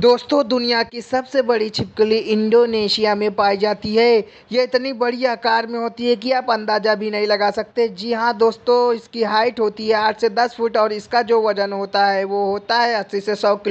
दोस्तों दुनिया की सबसे बड़ी छिपकली इंडोनेशिया में पाई जाती है ये इतनी बड़ी आकार में होती है कि आप अंदाज़ा भी नहीं लगा सकते जी हाँ दोस्तों इसकी हाइट होती है आठ से दस फुट और इसका जो वज़न होता है वो होता है अस्सी से सौ किलो